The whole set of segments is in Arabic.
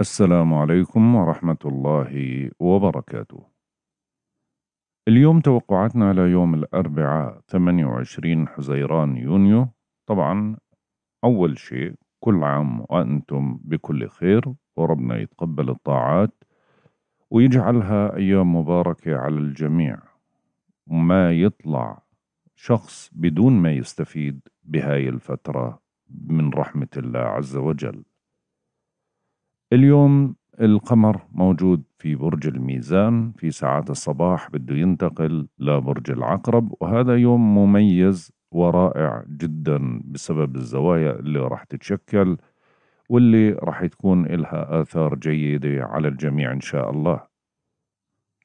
السلام عليكم ورحمة الله وبركاته. اليوم توقعاتنا ليوم الأربعاء 28 حزيران يونيو، طبعًا أول شيء كل عام وأنتم بكل خير وربنا يتقبل الطاعات ويجعلها أيام مباركة على الجميع، وما يطلع شخص بدون ما يستفيد بهاي الفترة من رحمة الله عز وجل. اليوم القمر موجود في برج الميزان في ساعات الصباح بده ينتقل لبرج العقرب وهذا يوم مميز ورائع جدا بسبب الزوايا اللي راح تتشكل واللي راح تكون إلها آثار جيدة على الجميع إن شاء الله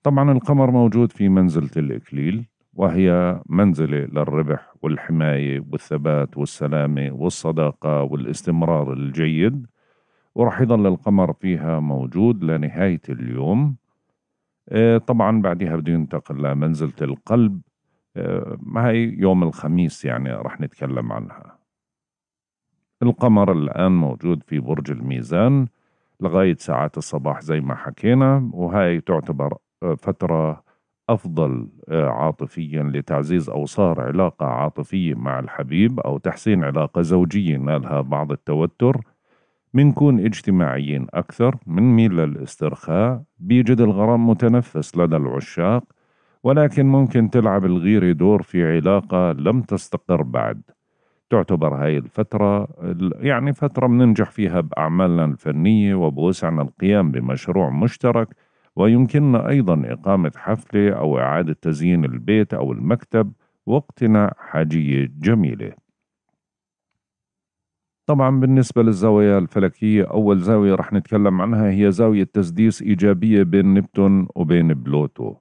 طبعا القمر موجود في منزلة الإكليل وهي منزلة للربح والحماية والثبات والسلامة والصداقة والاستمرار الجيد وراح يضل القمر فيها موجود لنهاية اليوم آه، طبعا بعدها بده ينتقل لمنزلة القلب آه، ما هي يوم الخميس يعني راح نتكلم عنها القمر الآن موجود في برج الميزان لغاية ساعات الصباح زي ما حكينا وهي تعتبر آه، فترة أفضل عاطفيا لتعزيز أوصار علاقة عاطفية مع الحبيب أو تحسين علاقة زوجية نالها بعض التوتر منكون اجتماعيين أكثر ميل للاسترخاء بيجد الغرام متنفس لدى العشاق ولكن ممكن تلعب الغيرة دور في علاقة لم تستقر بعد تعتبر هاي الفترة يعني فترة بننجح فيها بأعمالنا الفنية وبوسعنا القيام بمشروع مشترك ويمكننا أيضا إقامة حفلة أو إعادة تزيين البيت أو المكتب واقتناء حاجية جميلة طبعا بالنسبة للزوايا الفلكية أول زاوية رح نتكلم عنها هي زاوية تسديس إيجابية بين نبتون وبين بلوتو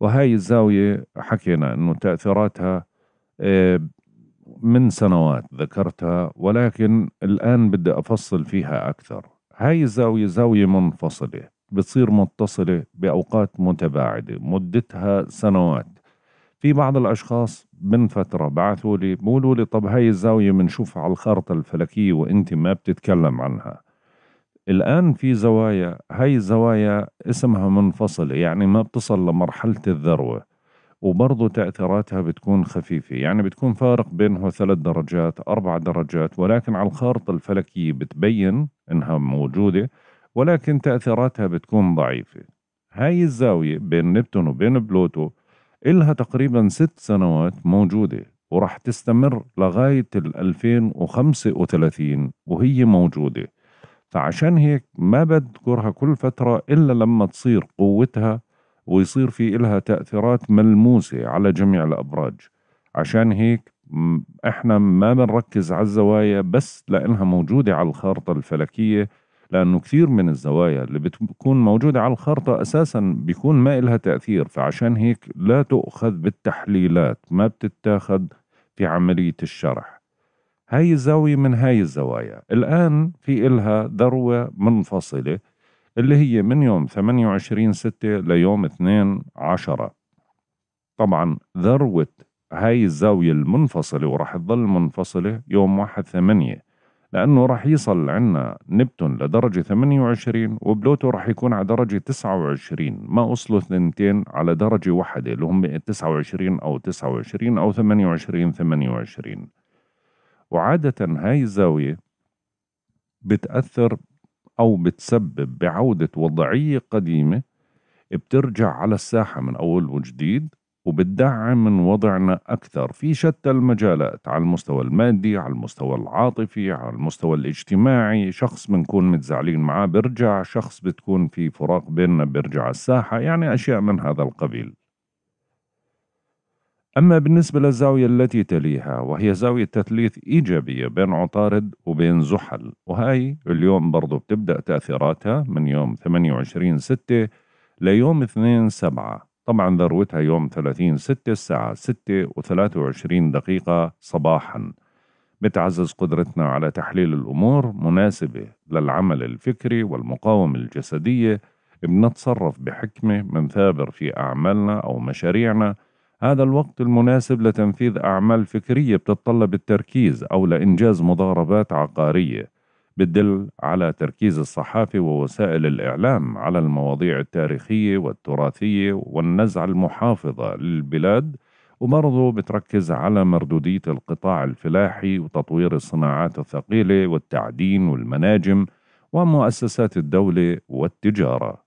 وهاي الزاوية حكينا أنه تأثيراتها آه، من سنوات ذكرتها ولكن الآن بدي أفصل فيها أكثر هاي الزاوية زاوية منفصلة بتصير متصلة بأوقات متباعدة مدتها سنوات في بعض الأشخاص من فترة بعثوا لي بيقولوا لي طب هاي الزاوية بنشوفها على الخارطة الفلكية وأنت ما بتتكلم عنها الآن في زوايا هاي الزوايا اسمها منفصلة يعني ما بتصل لمرحلة الذروة وبرضه تأثيراتها بتكون خفيفة يعني بتكون فارق بينه ثلاث درجات أربع درجات ولكن على الخارطة الفلكية بتبين إنها موجودة ولكن تأثيراتها بتكون ضعيفة هاي الزاوية بين نبتون وبين بلوتو إلها تقريبا ست سنوات موجودة ورح تستمر لغاية 2035 وهي موجودة فعشان هيك ما بذكرها كل فترة إلا لما تصير قوتها ويصير في إلها تأثيرات ملموسة على جميع الأبراج عشان هيك احنا ما بنركز على الزوايا بس لأنها موجودة على الخارطة الفلكية لأنه كثير من الزوايا اللي بتكون موجودة على الخارطة أساسا بيكون ما إلها تأثير فعشان هيك لا تؤخذ بالتحليلات ما بتتاخذ في عملية الشرح هاي الزاوية من هاي الزوايا الآن في إلها ذروة منفصلة اللي هي من يوم 28 6 ليوم 2 10 طبعا ذروة هاي الزاوية المنفصلة وراح تظل منفصلة يوم 1 8 لأنه راح يصل عنا نبتون لدرجة 28 وبلوتو راح يكون على درجة 29 ما وصلوا ثنتين على درجة واحدة اللي هم 29 أو 29 أو 28 28 وعادة هاي الزاوية بتأثر أو بتسبب بعودة وضعية قديمة بترجع على الساحة من أول وجديد وبتدعم من وضعنا أكثر في شتى المجالات على المستوى المادي على المستوى العاطفي على المستوى الاجتماعي شخص بنكون متزعلين معاه برجع شخص بتكون في فراق بيننا برجع الساحة يعني أشياء من هذا القبيل أما بالنسبة للزاوية التي تليها وهي زاوية تثليث إيجابية بين عطارد وبين زحل وهاي اليوم برضو بتبدأ تأثيراتها من يوم 28 6 ليوم 2 7 طبعا ذروتها يوم 30 6 الساعة 6 و23 دقيقة صباحا بتعزز قدرتنا على تحليل الأمور مناسبة للعمل الفكري والمقاومة الجسدية بنتصرف بحكمة منثابر في أعمالنا أو مشاريعنا هذا الوقت المناسب لتنفيذ أعمال فكرية بتتطلب التركيز أو لإنجاز مضاربات عقارية بتدل على تركيز الصحافة ووسائل الإعلام على المواضيع التاريخية والتراثية والنزعة المحافظة للبلاد وبرضه بتركز على مردودية القطاع الفلاحي وتطوير الصناعات الثقيلة والتعدين والمناجم ومؤسسات الدولة والتجارة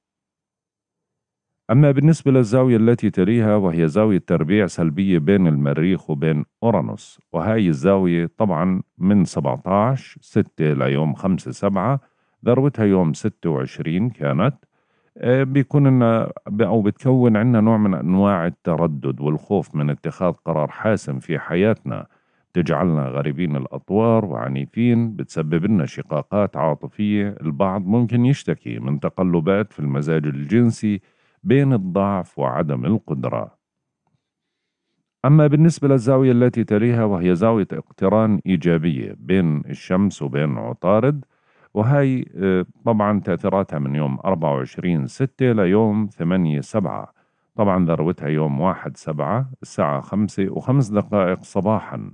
أما بالنسبة للزاوية التي تريها وهي زاوية تربيع سلبية بين المريخ وبين أورانوس وهي الزاوية طبعا من 17 6 ليوم 5 7 ذروتها يوم 26 كانت آه، بيكون لنا أو بتكون عندنا نوع من أنواع التردد والخوف من اتخاذ قرار حاسم في حياتنا تجعلنا غريبين الأطوار وعنيفين بتسبب لنا شقاقات عاطفية البعض ممكن يشتكي من تقلبات في المزاج الجنسي بين الضعف وعدم القدرة أما بالنسبة للزاوية التي تليها وهي زاوية اقتران إيجابية بين الشمس وبين عطارد وهي آه، طبعا تأثيراتها من يوم 24 6 ليوم 8 7 طبعا ذروتها يوم 1 7 الساعة 5 و5 دقائق صباحا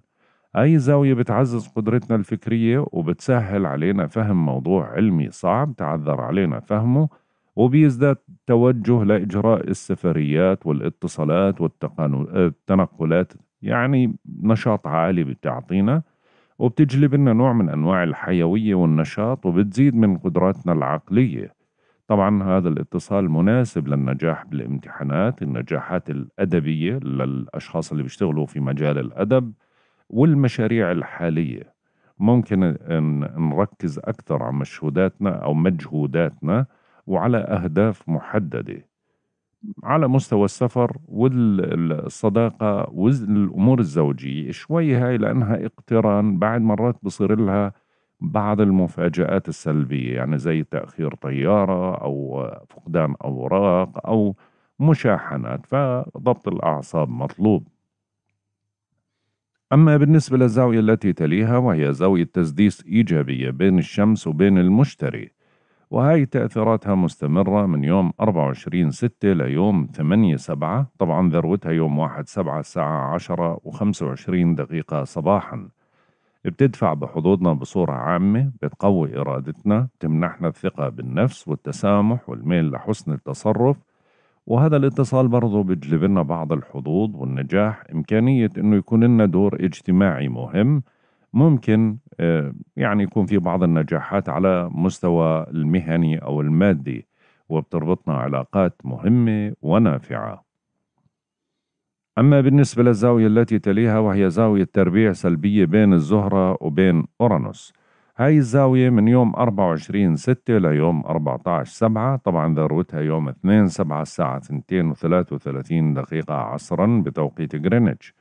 أي زاوية بتعزز قدرتنا الفكرية وبتسهل علينا فهم موضوع علمي صعب تعذر علينا فهمه وبيزداد توجه لإجراء السفريات والاتصالات والتنقلات يعني نشاط عالي بتعطينا وبتجلب لنا نوع من أنواع الحيوية والنشاط وبتزيد من قدراتنا العقلية طبعا هذا الاتصال مناسب للنجاح بالامتحانات النجاحات الأدبية للأشخاص اللي بيشتغلوا في مجال الأدب والمشاريع الحالية ممكن نركز أكثر على مشهوداتنا أو مجهوداتنا وعلى أهداف محددة على مستوى السفر والصداقة والأمور الزوجية شوي هاي لأنها اقتران بعد مرات بصير لها بعض المفاجآت السلبية يعني زي تأخير طيارة أو فقدان أوراق أو مشاحنات فضبط الأعصاب مطلوب أما بالنسبة للزاوية التي تليها وهي زاوية تسديس إيجابية بين الشمس وبين المشتري وهاي تأثيراتها مستمرة من يوم 24 6 ليوم 8 7 طبعا ذروتها يوم 1 7 الساعة 10 و25 دقيقة صباحا بتدفع بحظوظنا بصورة عامة بتقوي إرادتنا تمنحنا الثقة بالنفس والتسامح والميل لحسن التصرف وهذا الاتصال برضه بتجلب لنا بعض الحظوظ والنجاح إمكانية إنه يكون لنا دور اجتماعي مهم ممكن آه، يعني يكون في بعض النجاحات على مستوى المهني أو المادي وبتربطنا علاقات مهمة ونافعة أما بالنسبة للزاوية التي تليها وهي زاوية تربيع سلبية بين الزهرة وبين أورانوس هاي الزاوية من يوم 24 6 ليوم 14 7 طبعا ذروتها يوم 2 7 الساعة 2 و33 دقيقة عصرا بتوقيت غرينتش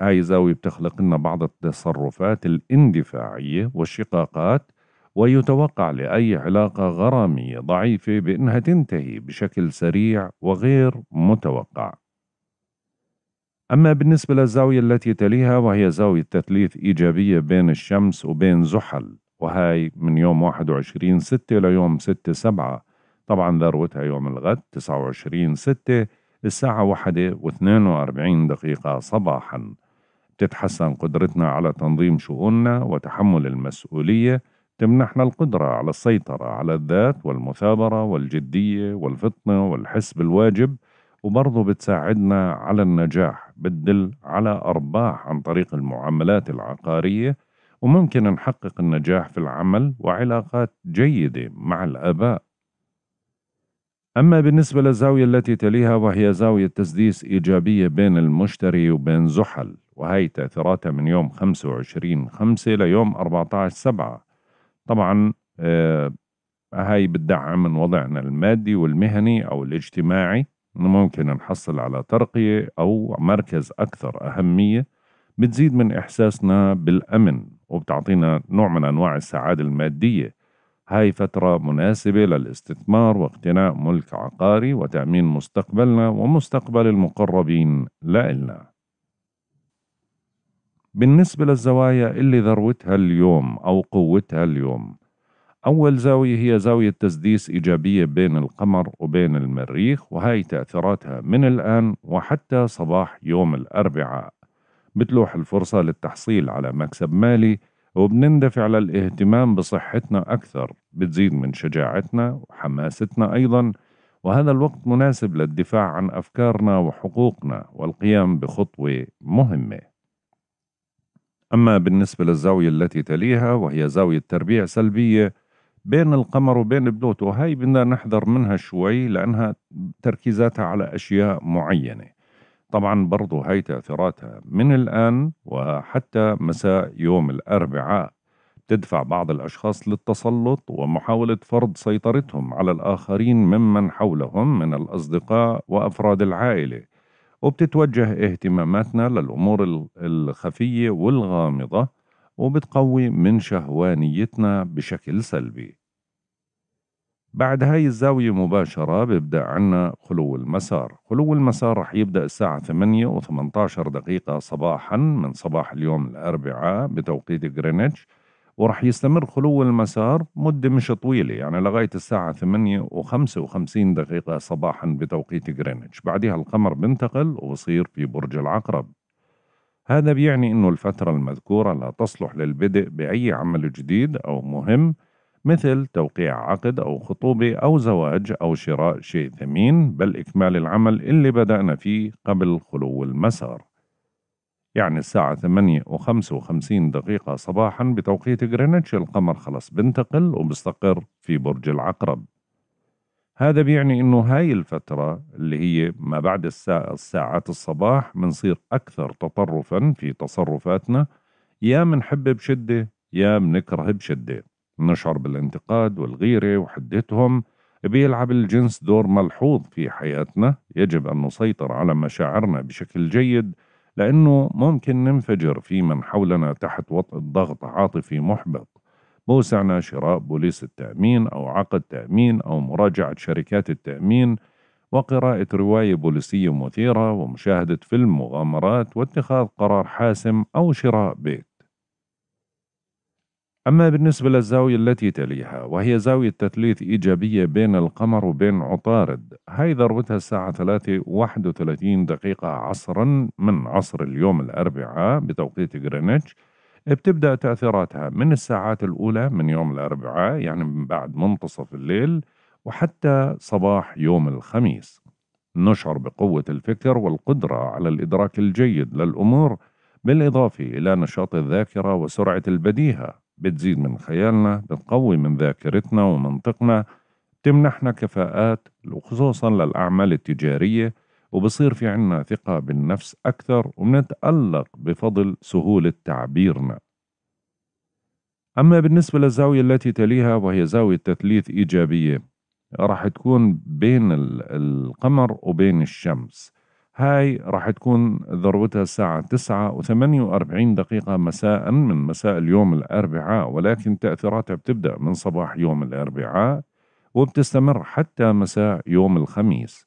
هاي زاوية بتخلق لنا بعض التصرفات الاندفاعية والشقاقات ويتوقع لأي علاقة غرامية ضعيفة بأنها تنتهي بشكل سريع وغير متوقع أما بالنسبة للزاوية التي تليها وهي زاوية تثليث إيجابية بين الشمس وبين زحل وهي من يوم 21 6 ليوم 6 7 طبعا ذروتها يوم الغد 29 6 الساعة 1 و42 دقيقة صباحاً تتحسن قدرتنا على تنظيم شؤوننا وتحمل المسؤولية تمنحنا القدرة على السيطرة على الذات والمثابرة والجدية والفطنة والحس بالواجب وبرضه بتساعدنا على النجاح بتدل على أرباح عن طريق المعاملات العقارية وممكن نحقق النجاح في العمل وعلاقات جيدة مع الآباء أما بالنسبة للزاوية التي تليها وهي زاوية تسديس إيجابية بين المشتري وبين زحل وهي تأثيراتها من يوم 25 5 ليوم 14 7 طبعا آه هاي بتدعم من وضعنا المادي والمهني أو الاجتماعي إنه ممكن نحصل على ترقية أو مركز أكثر أهمية بتزيد من إحساسنا بالأمن وبتعطينا نوع من أنواع السعادة المادية هاي فترة مناسبة للاستثمار واقتناء ملك عقاري وتأمين مستقبلنا ومستقبل المقربين لإلنا بالنسبة للزوايا اللي ذروتها اليوم أو قوتها اليوم أول زاوية هي زاوية تسديس إيجابية بين القمر وبين المريخ وهاي تأثيراتها من الآن وحتى صباح يوم الأربعاء بتلوح الفرصة للتحصيل على مكسب مالي وبنندفع للاهتمام بصحتنا أكثر بتزيد من شجاعتنا وحماستنا أيضا وهذا الوقت مناسب للدفاع عن أفكارنا وحقوقنا والقيام بخطوة مهمة أما بالنسبة للزاوية التي تليها وهي زاوية تربيع سلبية بين القمر وبين بلوتو هاي بدنا نحذر منها شوي لأنها تركيزاتها على أشياء معينة طبعا برضو هاي تأثيراتها من الآن وحتى مساء يوم الأربعاء تدفع بعض الأشخاص للتسلط ومحاولة فرض سيطرتهم على الآخرين ممن حولهم من الأصدقاء وأفراد العائلة وبتتوجه اهتماماتنا للأمور الخفية والغامضة وبتقوي من شهوانيتنا بشكل سلبي بعد هاي الزاوية مباشرة بيبدأ عنا خلو المسار خلو المسار رح يبدأ الساعة 8 و 18 دقيقة صباحا من صباح اليوم الأربعاء بتوقيت غرينتش ورح يستمر خلو المسار مدة مش طويلة يعني لغاية الساعة 8 و 55 دقيقة صباحا بتوقيت غرينتش بعدها القمر بنتقل وبصير في برج العقرب هذا بيعني أنه الفترة المذكورة لا تصلح للبدء بأي عمل جديد أو مهم مثل توقيع عقد أو خطوبة أو زواج أو شراء شيء ثمين بل إكمال العمل اللي بدأنا فيه قبل خلو المسار يعني الساعة 8 و 55 دقيقة صباحا بتوقيت غرينتش القمر خلص بنتقل وبستقر في برج العقرب هذا بيعني انه هاي الفترة اللي هي ما بعد الساعة الساعات الصباح بنصير أكثر تطرفا في تصرفاتنا يا منحب بشدة يا منكره بشدة نشعر بالانتقاد والغيرة وحدتهم بيلعب الجنس دور ملحوظ في حياتنا يجب أن نسيطر على مشاعرنا بشكل جيد لأنه ممكن ننفجر في من حولنا تحت وطء الضغط عاطفي محبط موسعنا شراء بوليس التأمين أو عقد تأمين أو مراجعة شركات التأمين وقراءة رواية بوليسية مثيرة ومشاهدة فيلم مغامرات واتخاذ قرار حاسم أو شراء بيت أما بالنسبة للزاوية التي تليها وهي زاوية تثليث إيجابية بين القمر وبين عطارد هاي ذروتها الساعة 3:31 دقيقة عصرا من عصر اليوم الأربعاء بتوقيت غرينتش بتبدأ تأثيراتها من الساعات الأولى من يوم الأربعاء يعني من بعد منتصف الليل وحتى صباح يوم الخميس نشعر بقوة الفكر والقدرة على الإدراك الجيد للأمور بالإضافة إلى نشاط الذاكرة وسرعة البديهة بتزيد من خيالنا بتقوي من ذاكرتنا ومنطقنا بتمنحنا كفاءات وخصوصا للأعمال التجارية وبصير في عنا ثقة بالنفس أكثر وبنتألق بفضل سهولة تعبيرنا أما بالنسبة للزاوية التي تليها وهي زاوية تثليث إيجابية راح تكون بين القمر وبين الشمس هاي راح تكون ذروتها الساعة 9 و48 دقيقة مساء من مساء اليوم الأربعاء ولكن تأثيراتها بتبدأ من صباح يوم الأربعاء وبتستمر حتى مساء يوم الخميس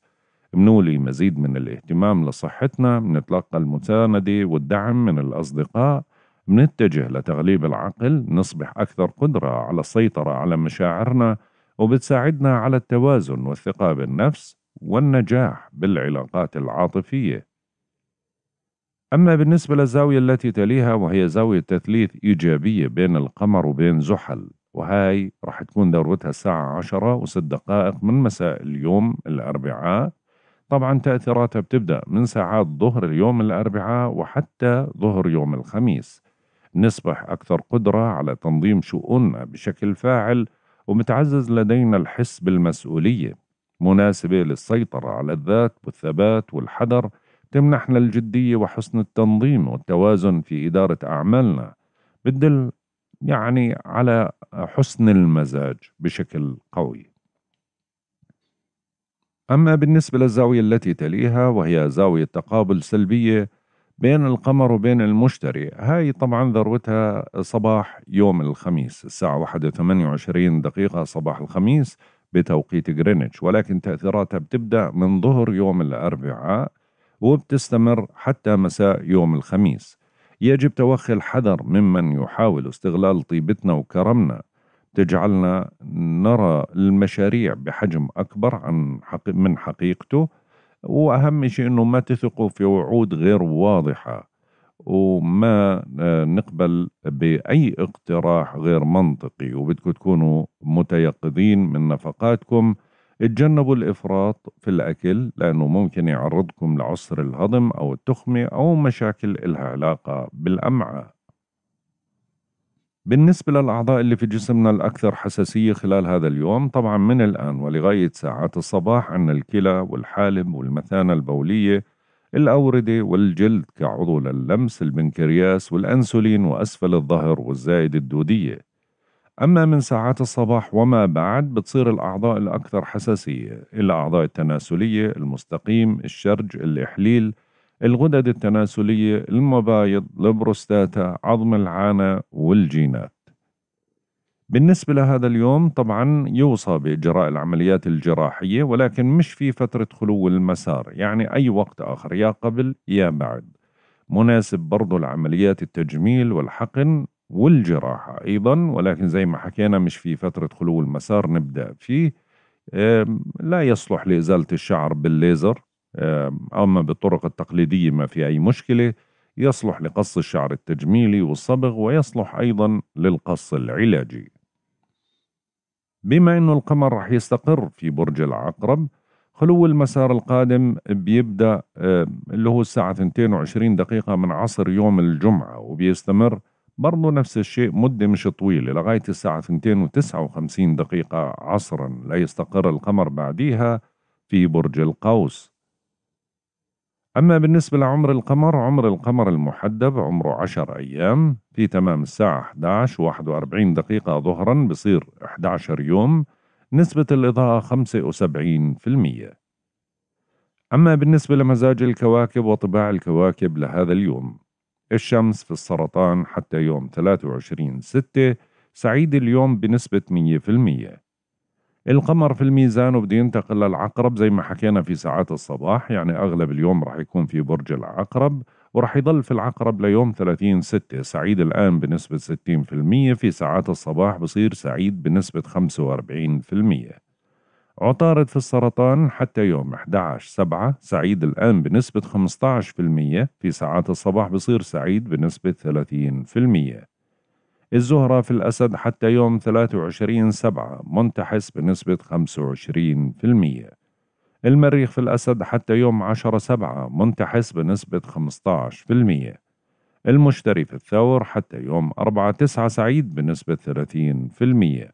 بنولي مزيد من الاهتمام لصحتنا بنتلقى المساندة والدعم من الأصدقاء بنتجه لتغليب العقل نصبح أكثر قدرة على السيطرة على مشاعرنا وبتساعدنا على التوازن والثقة بالنفس والنجاح بالعلاقات العاطفية أما بالنسبة للزاوية التي تليها وهي زاوية تثليث إيجابية بين القمر وبين زحل وهاي راح تكون ذروتها الساعة عشرة وست دقائق من مساء اليوم الأربعاء طبعا تأثيراتها بتبدأ من ساعات ظهر اليوم الأربعاء وحتى ظهر يوم الخميس نصبح أكثر قدرة على تنظيم شؤوننا بشكل فاعل ومتعزز لدينا الحس بالمسؤولية مناسبة للسيطرة على الذات والثبات والحذر تمنحنا الجدية وحسن التنظيم والتوازن في إدارة أعمالنا بتدل يعني على حسن المزاج بشكل قوي أما بالنسبة للزاوية التي تليها وهي زاوية تقابل سلبية بين القمر وبين المشتري هاي طبعا ذروتها صباح يوم الخميس الساعة 1:28 دقيقة صباح الخميس بتوقيت غرينتش ولكن تأثيراتها بتبدأ من ظهر يوم الأربعاء وبتستمر حتى مساء يوم الخميس يجب توخي الحذر ممن يحاول استغلال طيبتنا وكرمنا تجعلنا نرى المشاريع بحجم أكبر عن حقي من حقيقته وأهم شيء أنه ما تثقوا في وعود غير واضحة وما آه، نقبل بأي اقتراح غير منطقي وبدكم تكونوا متيقظين من نفقاتكم اتجنبوا الإفراط في الأكل لأنه ممكن يعرضكم لعسر الهضم أو التخمة أو مشاكل إلها علاقة بالأمعاء بالنسبة للأعضاء اللي في جسمنا الأكثر حساسية خلال هذا اليوم طبعا من الآن ولغاية ساعات الصباح عندنا الكلى والحالب والمثانة البولية الأوردة والجلد كعضو للمس البنكرياس والأنسولين وأسفل الظهر والزائدة الدودية أما من ساعات الصباح وما بعد بتصير الأعضاء الأكثر حساسية الأعضاء التناسلية المستقيم الشرج الإحليل الغدد التناسلية المبايض البروستاتا عظم العانة والجينات بالنسبة لهذا اليوم طبعا يوصى بإجراء العمليات الجراحية ولكن مش في فترة خلو المسار يعني أي وقت آخر يا قبل يا بعد مناسب برضو العمليات التجميل والحقن والجراحة أيضا ولكن زي ما حكينا مش في فترة خلو المسار نبدأ فيه لا يصلح لإزالة الشعر بالليزر أما بالطرق التقليدية ما في أي مشكلة يصلح لقص الشعر التجميلي والصبغ ويصلح أيضا للقص العلاجي بما أنه القمر رح يستقر في برج العقرب خلو المسار القادم بيبدأ آه، اللي هو الساعة 22 دقيقة من عصر يوم الجمعة وبيستمر برضه نفس الشيء مدة مش طويلة لغاية الساعة 2:59 دقيقة عصرا لا يستقر القمر بعديها في برج القوس أما بالنسبة لعمر القمر عمر القمر المحدب عمره 10 أيام في تمام الساعة 11 41 دقيقة ظهرا بصير 11 يوم نسبة الإضاءة 75% أما بالنسبة لمزاج الكواكب وطباع الكواكب لهذا اليوم الشمس في السرطان حتى يوم 23 6 سعيد اليوم بنسبة 100% القمر في الميزان وبده ينتقل للعقرب زي ما حكينا في ساعات الصباح يعني أغلب اليوم راح يكون في برج العقرب وراح يضل في العقرب ليوم 30 6 سعيد الآن بنسبة 60% في ساعات الصباح بصير سعيد بنسبة 45% عطارد في السرطان حتى يوم 11 7 سعيد الآن بنسبة 15% في ساعات الصباح بصير سعيد بنسبة 30% الزهرة في الأسد حتى يوم 23 سبعة منتحس بنسبة 25% المريخ في الأسد حتى يوم 10 سبعة منتحس بنسبة 15% المشتري في الثور حتى يوم 4 تسعة سعيد بنسبة 30%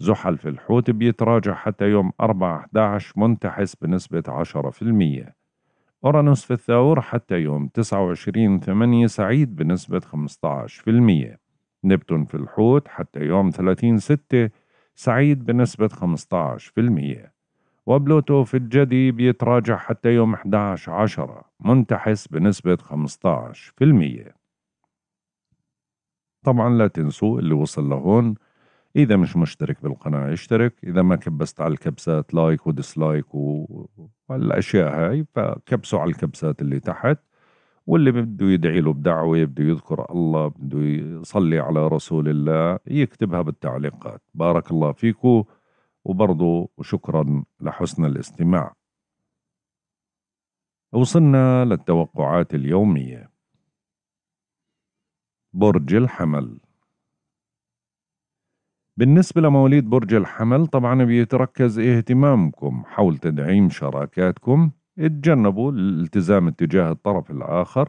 زحل في الحوت بيتراجع حتى يوم 4 11 منتحس بنسبة 10% أورانوس في الثور حتى يوم 29 8 سعيد بنسبة 15% نبتون في الحوت حتى يوم 30 ستة سعيد بنسبة 15% وبلوتو في الجدي بيتراجع حتى يوم 11 عشرة منتحس بنسبة 15% طبعا لا تنسوا اللي وصل لهون إذا مش مشترك بالقناة اشترك إذا ما كبست على الكبسات لايك وديسلايك والأشياء هاي فكبسوا على الكبسات اللي تحت واللي بده يدعي له بدعوة بده يذكر الله بده يصلي على رسول الله يكتبها بالتعليقات بارك الله فيكم وبرضو شكرا لحسن الاستماع وصلنا للتوقعات اليومية برج الحمل بالنسبة لمواليد برج الحمل طبعا بيتركز اهتمامكم حول تدعيم شراكاتكم يتجنبوا الالتزام اتجاه الطرف الآخر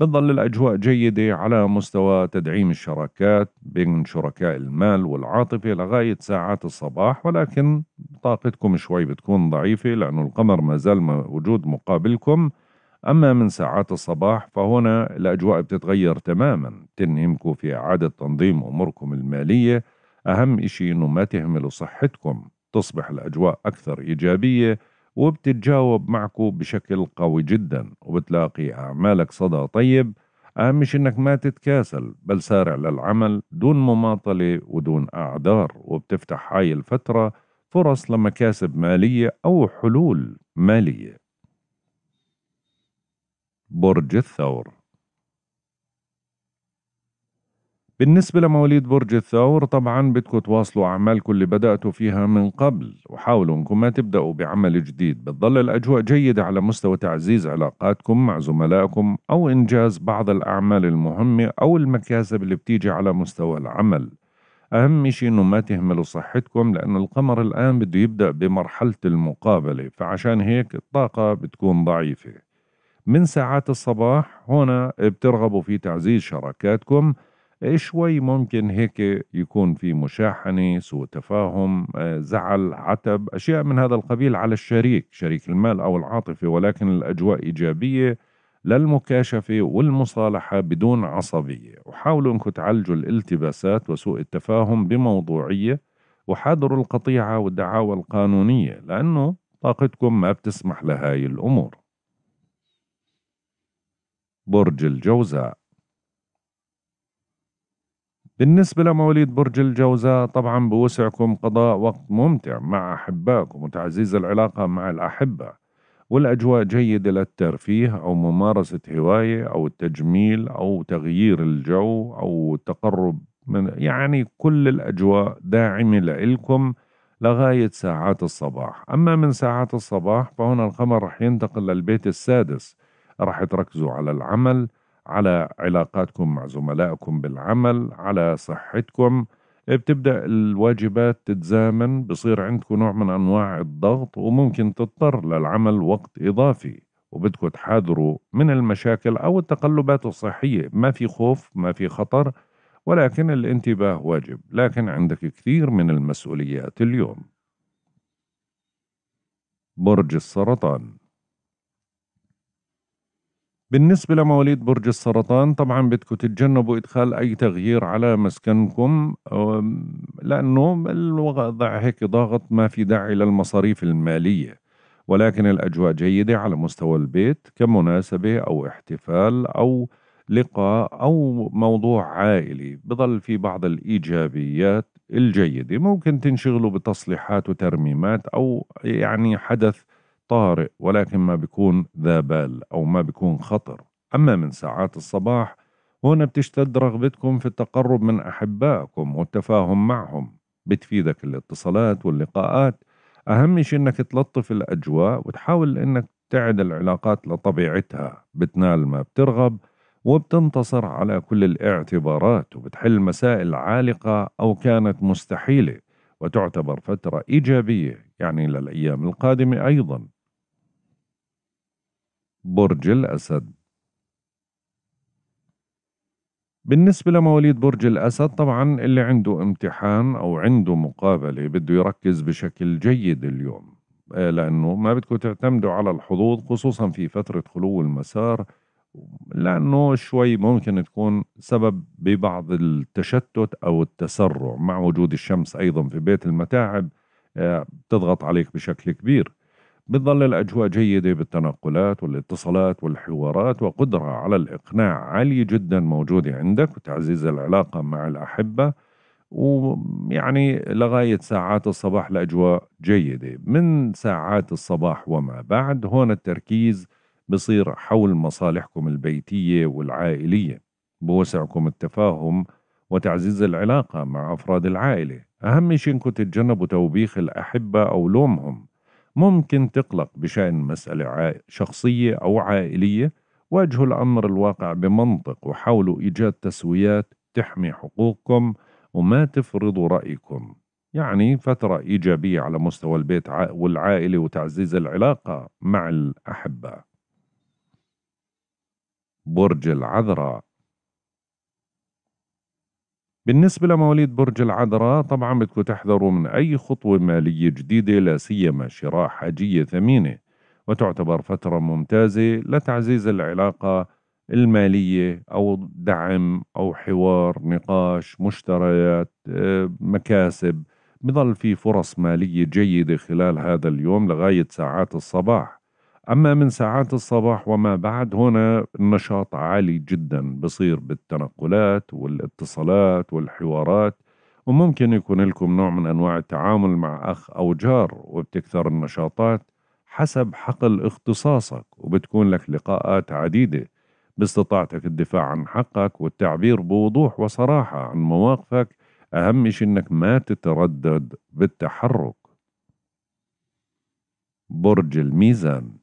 بتظل الأجواء جيدة على مستوى تدعيم الشراكات بين شركاء المال والعاطفة لغاية ساعات الصباح ولكن طاقتكم شوي بتكون ضعيفة لأنه القمر ما زال موجود مقابلكم أما من ساعات الصباح فهنا الأجواء بتتغير تماما تنهمكم في إعادة تنظيم أموركم المالية أهم إشي أنه ما تهملوا صحتكم تصبح الأجواء أكثر إيجابية وبتتجاوب معكو بشكل قوي جدا وبتلاقي أعمالك صدى طيب أهم شيء إنك ما تتكاسل بل سارع للعمل دون مماطلة ودون أعذار وبتفتح هاي الفترة فرص لمكاسب مالية أو حلول مالية برج الثور بالنسبة لمواليد برج الثور طبعا بدكم تواصلوا أعمالكم اللي بدأتوا فيها من قبل وحاولوا أنكم ما تبدأوا بعمل جديد بتظل الأجواء جيدة على مستوى تعزيز علاقاتكم مع زملائكم أو إنجاز بعض الأعمال المهمة أو المكاسب اللي بتيجي على مستوى العمل أهم شيء إنه ما تهملوا صحتكم لأنه القمر الآن بده يبدأ بمرحلة المقابلة فعشان هيك الطاقة بتكون ضعيفة من ساعات الصباح هنا بترغبوا في تعزيز شراكاتكم شوي ممكن هيك يكون في مشاحنة سوء تفاهم آه، زعل عتب أشياء من هذا القبيل على الشريك شريك المال أو العاطفة ولكن الأجواء إيجابية للمكاشفة والمصالحة بدون عصبية وحاولوا أنكم تعالجوا الالتباسات وسوء التفاهم بموضوعية وحاذروا القطيعة والدعاوى القانونية لأنه طاقتكم ما بتسمح لهاي الأمور برج الجوزاء بالنسبة لمواليد برج الجوزاء طبعا بوسعكم قضاء وقت ممتع مع أحبائكم وتعزيز العلاقة مع الأحبة والأجواء جيدة للترفيه أو ممارسة هواية أو التجميل أو تغيير الجو أو التقرب من يعني كل الأجواء داعمة لإلكم لغاية ساعات الصباح أما من ساعات الصباح فهنا القمر رح ينتقل للبيت السادس رح تركزوا على العمل على علاقاتكم مع زملائكم بالعمل على صحتكم بتبدأ الواجبات تتزامن بصير عندكم نوع من أنواع الضغط وممكن تضطر للعمل وقت إضافي وبدكم تحاذروا من المشاكل أو التقلبات الصحية ما في خوف ما في خطر ولكن الانتباه واجب لكن عندك كثير من المسؤوليات اليوم برج السرطان بالنسبة لمواليد برج السرطان طبعا بدكم تتجنبوا إدخال أي تغيير على مسكنكم لأنه الوضع هيك ضاغط ما في داعي للمصاريف المالية ولكن الأجواء جيدة على مستوى البيت كمناسبة أو احتفال أو لقاء أو موضوع عائلي بظل في بعض الإيجابيات الجيدة ممكن تنشغلوا بتصليحات وترميمات أو يعني حدث طارئ ولكن ما بيكون ذا بال أو ما بيكون خطر أما من ساعات الصباح هنا بتشتد رغبتكم في التقرب من أحبائكم والتفاهم معهم بتفيدك الاتصالات واللقاءات أهم شيء إنك تلطف الأجواء وتحاول إنك تعد العلاقات لطبيعتها بتنال ما بترغب وبتنتصر على كل الاعتبارات وبتحل مسائل عالقة أو كانت مستحيلة وتعتبر فترة إيجابية يعني للأيام القادمة أيضا برج الأسد بالنسبة لمواليد برج الأسد طبعا اللي عنده امتحان أو عنده مقابلة بده يركز بشكل جيد اليوم آه، لأنه ما بدكم تعتمدوا على الحظوظ خصوصا في فترة خلو المسار لأنه شوي ممكن تكون سبب ببعض التشتت أو التسرع مع وجود الشمس أيضا في بيت المتاعب آه، بتضغط عليك بشكل كبير بتظل الأجواء جيدة بالتنقلات والاتصالات والحوارات وقدرة على الإقناع عالية جدا موجودة عندك وتعزيز العلاقة مع الأحبة ويعني لغاية ساعات الصباح الأجواء جيدة من ساعات الصباح وما بعد هون التركيز بصير حول مصالحكم البيتية والعائلية بوسعكم التفاهم وتعزيز العلاقة مع أفراد العائلة أهم شيء إنكم تتجنبوا توبيخ الأحبة أو لومهم ممكن تقلق بشأن مسألة شخصية أو عائلية واجهوا الأمر الواقع بمنطق وحاولوا إيجاد تسويات تحمي حقوقكم وما تفرضوا رأيكم يعني فترة إيجابية على مستوى البيت والعائلة وتعزيز العلاقة مع الأحبة برج العذراء بالنسبة لمواليد برج العذراء طبعا بدكم تحذروا من أي خطوة مالية جديدة لا سيما شراء حاجية ثمينة وتعتبر فترة ممتازة لتعزيز العلاقة المالية أو دعم أو حوار نقاش مشتريات آه، مكاسب بضل في فرص مالية جيدة خلال هذا اليوم لغاية ساعات الصباح أما من ساعات الصباح وما بعد هنا النشاط عالي جدا بصير بالتنقلات والاتصالات والحوارات وممكن يكون لكم نوع من أنواع التعامل مع أخ أو جار وبتكثر النشاطات حسب حقل اختصاصك وبتكون لك لقاءات عديدة باستطاعتك الدفاع عن حقك والتعبير بوضوح وصراحة عن مواقفك أهم شيء أنك ما تتردد بالتحرك برج الميزان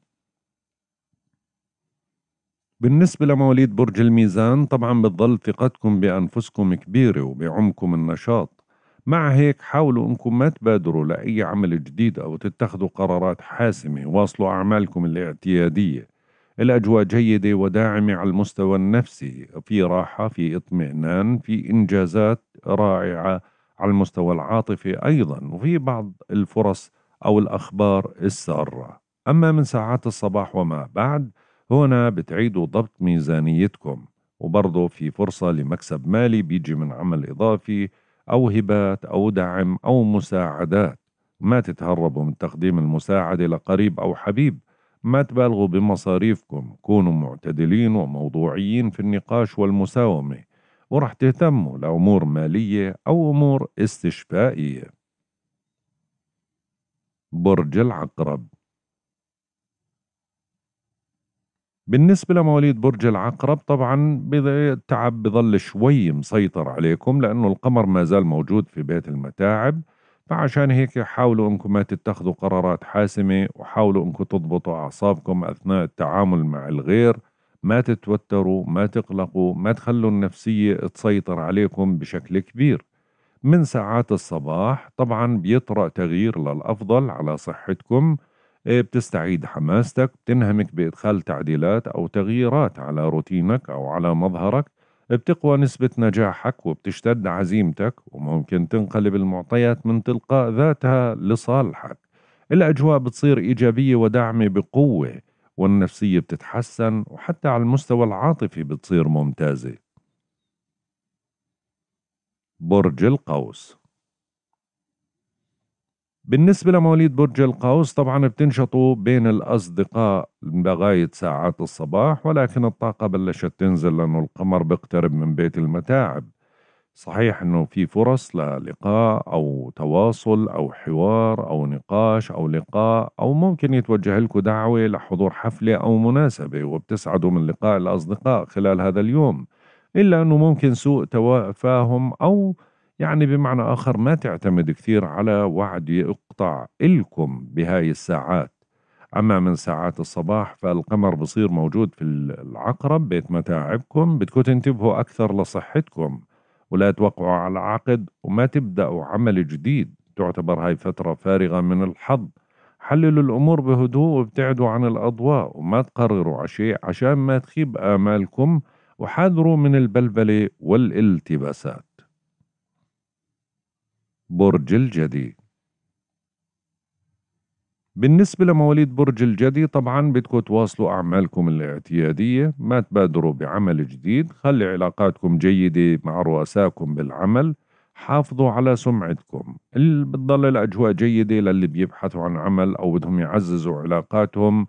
بالنسبة لمواليد برج الميزان طبعا بتظل ثقتكم بأنفسكم كبيرة وبعمكم النشاط مع هيك حاولوا انكم ما تبادروا لأي عمل جديد أو تتخذوا قرارات حاسمة واصلوا أعمالكم الاعتيادية الأجواء جيدة وداعمة على المستوى النفسي في راحة في اطمئنان في إنجازات رائعة على المستوى العاطفي أيضا وفي بعض الفرص أو الأخبار السارة أما من ساعات الصباح وما بعد هنا بتعيدوا ضبط ميزانيتكم وبرضه في فرصة لمكسب مالي بيجي من عمل إضافي أو هبات أو دعم أو مساعدات ما تتهربوا من تقديم المساعدة لقريب أو حبيب ما تبالغوا بمصاريفكم كونوا معتدلين وموضوعيين في النقاش والمساومة ورح تهتموا لأمور مالية أو أمور استشفائية برج العقرب بالنسبة لمواليد برج العقرب طبعا التعب بظل شوي مسيطر عليكم لأنه القمر ما زال موجود في بيت المتاعب فعشان هيك حاولوا أنكم ما تتخذوا قرارات حاسمة وحاولوا أنكم تضبطوا أعصابكم أثناء التعامل مع الغير ما تتوتروا ما تقلقوا ما تخلوا النفسية تسيطر عليكم بشكل كبير من ساعات الصباح طبعا بيطرأ تغيير للأفضل على صحتكم إيه، بتستعيد حماستك بتنهمك بإدخال تعديلات أو تغييرات على روتينك أو على مظهرك بتقوى نسبة نجاحك وبتشتد عزيمتك وممكن تنقلب المعطيات من تلقاء ذاتها لصالحك الأجواء بتصير إيجابية وداعمة بقوة والنفسية بتتحسن وحتى على المستوى العاطفي بتصير ممتازة برج القوس بالنسبة لمواليد برج القوس طبعا بتنشطوا بين الأصدقاء لغاية ساعات الصباح ولكن الطاقة بلشت تنزل لأنه القمر بيقترب من بيت المتاعب صحيح أنه في فرص للقاء أو تواصل أو حوار أو نقاش أو لقاء أو ممكن يتوجه لكم دعوة لحضور حفلة أو مناسبة وبتسعدوا من لقاء الأصدقاء خلال هذا اليوم إلا أنه ممكن سوء تفاهم أو يعني بمعنى آخر ما تعتمد كثير على وعد يقطع إلكم بهاي الساعات أما من ساعات الصباح فالقمر بصير موجود في العقرب بيت متاعبكم بدكم تنتبهوا أكثر لصحتكم ولا توقعوا على عقد وما تبدأوا عمل جديد تعتبر هاي فترة فارغة من الحظ حللوا الأمور بهدوء وابتعدوا عن الأضواء وما تقرروا على شيء عشان ما تخيب آمالكم وحاذروا من البلبلة والالتباسات برج الجدي بالنسبة لمواليد برج الجدي طبعا بدكم تواصلوا أعمالكم الاعتيادية ما تبادروا بعمل جديد خلي علاقاتكم جيدة مع رؤسائكم بالعمل حافظوا على سمعتكم اللي بتضل الأجواء جيدة للي بيبحثوا عن عمل أو بدهم يعززوا علاقاتهم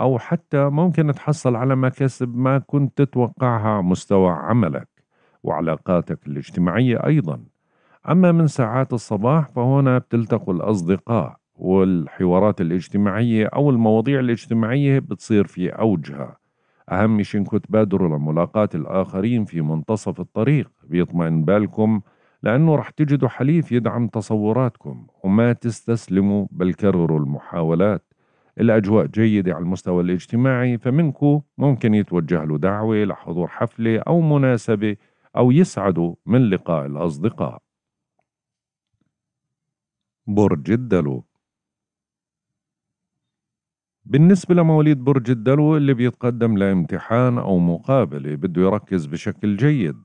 أو حتى ممكن تحصل على مكاسب ما كنت تتوقعها مستوى عملك وعلاقاتك الاجتماعية أيضاً أما من ساعات الصباح فهنا بتلتقوا الأصدقاء والحوارات الاجتماعية أو المواضيع الاجتماعية بتصير في أوجها أهم شيء إنكم تبادروا لملاقاة الآخرين في منتصف الطريق بيطمئن بالكم لأنه رح تجدوا حليف يدعم تصوراتكم وما تستسلموا بل كرروا المحاولات الأجواء جيدة على المستوى الاجتماعي فمنكم ممكن يتوجه له دعوة لحضور حفلة أو مناسبة أو يسعدوا من لقاء الأصدقاء برج الدلو بالنسبة لمواليد برج الدلو اللي بيتقدم لامتحان أو مقابلة بده يركز بشكل جيد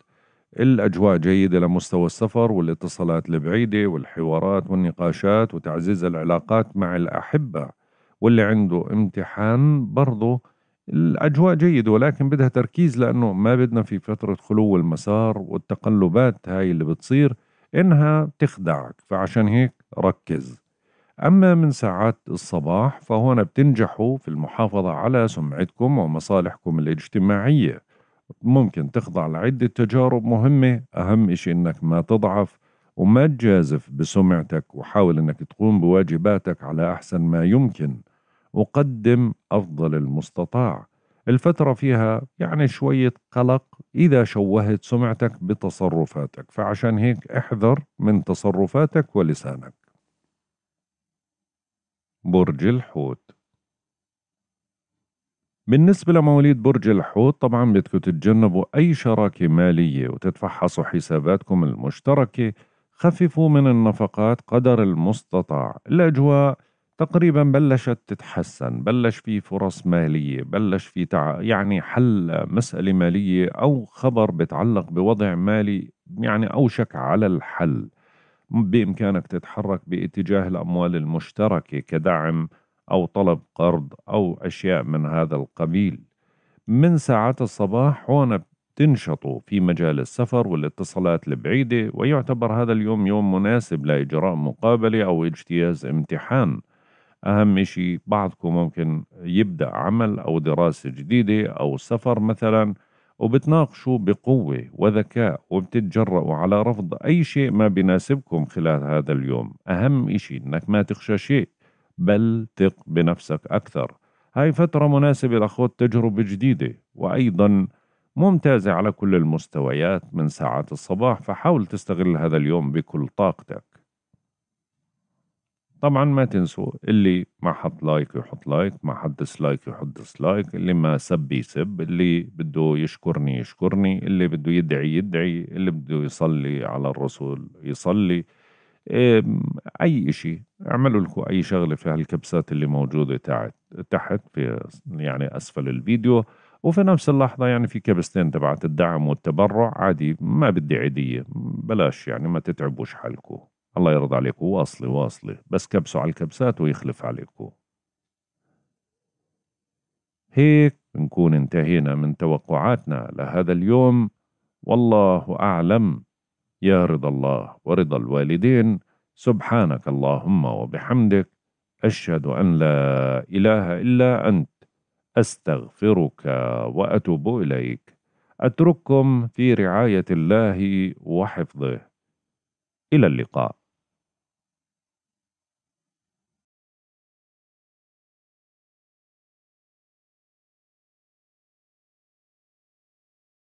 الأجواء جيدة لمستوى السفر والاتصالات البعيدة والحوارات والنقاشات وتعزيز العلاقات مع الأحبة واللي عنده امتحان برضه الأجواء جيدة ولكن بدها تركيز لأنه ما بدنا في فترة خلو المسار والتقلبات هاي اللي بتصير إنها تخدعك فعشان هيك ركز أما من ساعات الصباح فهنا بتنجحوا في المحافظة على سمعتكم ومصالحكم الاجتماعية ممكن تخضع لعدة تجارب مهمة أهم إشي إنك ما تضعف وما تجازف بسمعتك وحاول إنك تقوم بواجباتك على أحسن ما يمكن وقدم أفضل المستطاع الفترة فيها يعني شوية قلق إذا شوهت سمعتك بتصرفاتك فعشان هيك احذر من تصرفاتك ولسانك برج الحوت بالنسبة لمواليد برج الحوت طبعا بدكم تتجنبوا أي شراكة مالية وتتفحصوا حساباتكم المشتركة خففوا من النفقات قدر المستطاع الأجواء تقريبا بلشت تتحسن بلش في فرص مالية بلش في تع... يعني حل مسألة مالية أو خبر بتعلق بوضع مالي يعني أوشك على الحل بإمكانك تتحرك باتجاه الأموال المشتركة كدعم أو طلب قرض أو أشياء من هذا القبيل من ساعات الصباح هون تنشطوا في مجال السفر والاتصالات البعيدة ويعتبر هذا اليوم يوم مناسب لإجراء مقابلة أو اجتياز امتحان أهم شيء بعضكم ممكن يبدأ عمل أو دراسة جديدة أو سفر مثلا وبتناقشوا بقوة وذكاء وبتتجرأوا على رفض أي شيء ما بناسبكم خلال هذا اليوم أهم إشي إنك ما تخشى شيء بل ثق بنفسك أكثر هاي فترة مناسبة لخوض تجربة جديدة وأيضا ممتازة على كل المستويات من ساعات الصباح فحاول تستغل هذا اليوم بكل طاقتك طبعا ما تنسوا اللي ما حط لايك يحط لايك ما حط ديسلايك يحط ديسلايك اللي ما سب يسب اللي بده يشكرني يشكرني اللي بده يدعي يدعي اللي بده يصلي على الرسول يصلي اي شيء اعملوا لكم اي شغله في هالكبسات اللي موجوده تحت تحت في يعني اسفل الفيديو وفي نفس اللحظة يعني في كبستين تبعت الدعم والتبرع عادي ما بدي عيدية بلاش يعني ما تتعبوش حالكم الله يرضى عليك واصلي واصلي بس كبسوا على الكبسات ويخلف عليكو هيك نكون انتهينا من توقعاتنا لهذا اليوم والله أعلم يا رضا الله ورضا الوالدين سبحانك اللهم وبحمدك أشهد أن لا إله إلا أنت أستغفرك وأتوب إليك أترككم في رعاية الله وحفظه إلى اللقاء